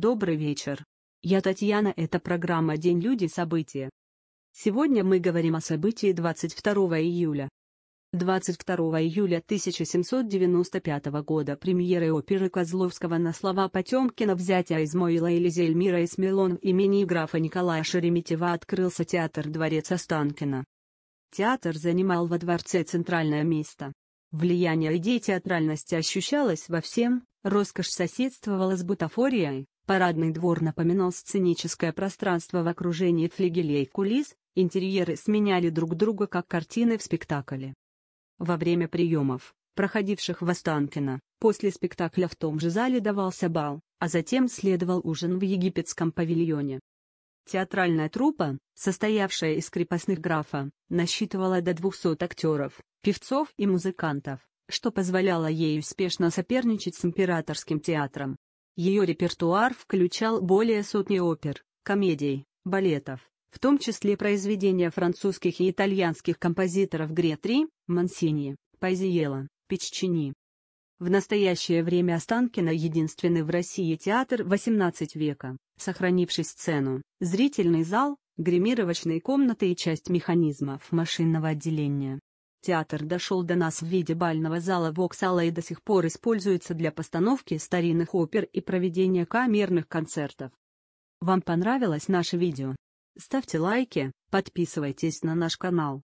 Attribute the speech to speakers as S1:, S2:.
S1: Добрый вечер. Я Татьяна, это программа «День люди. События». Сегодня мы говорим о событии 22 июля. 22 июля 1795 года премьеры оперы Козловского на слова Потемкина взятия Измоила или Зельмира Исмилон имени графа Николая Шереметьева открылся театр Дворец Останкина. Театр занимал во дворце центральное место. Влияние идей театральности ощущалось во всем, роскошь соседствовала с бутафорией, Парадный двор напоминал сценическое пространство в окружении флигелей и кулис, интерьеры сменяли друг друга как картины в спектакле. Во время приемов, проходивших в Останкино, после спектакля в том же зале давался бал, а затем следовал ужин в египетском павильоне. Театральная труппа, состоявшая из крепостных графа, насчитывала до 200 актеров, певцов и музыкантов, что позволяло ей успешно соперничать с императорским театром. Ее репертуар включал более сотни опер, комедий, балетов, в том числе произведения французских и итальянских композиторов Гретри, Мансини, Пазиела, Печчини. В настоящее время Останкино единственный в России театр XVIII века, сохранивший сцену, зрительный зал, гримировочные комнаты и часть механизмов машинного отделения. Театр дошел до нас в виде бального зала Воксала и до сих пор используется для постановки старинных опер и проведения камерных концертов. Вам понравилось наше видео? Ставьте лайки, подписывайтесь на наш канал.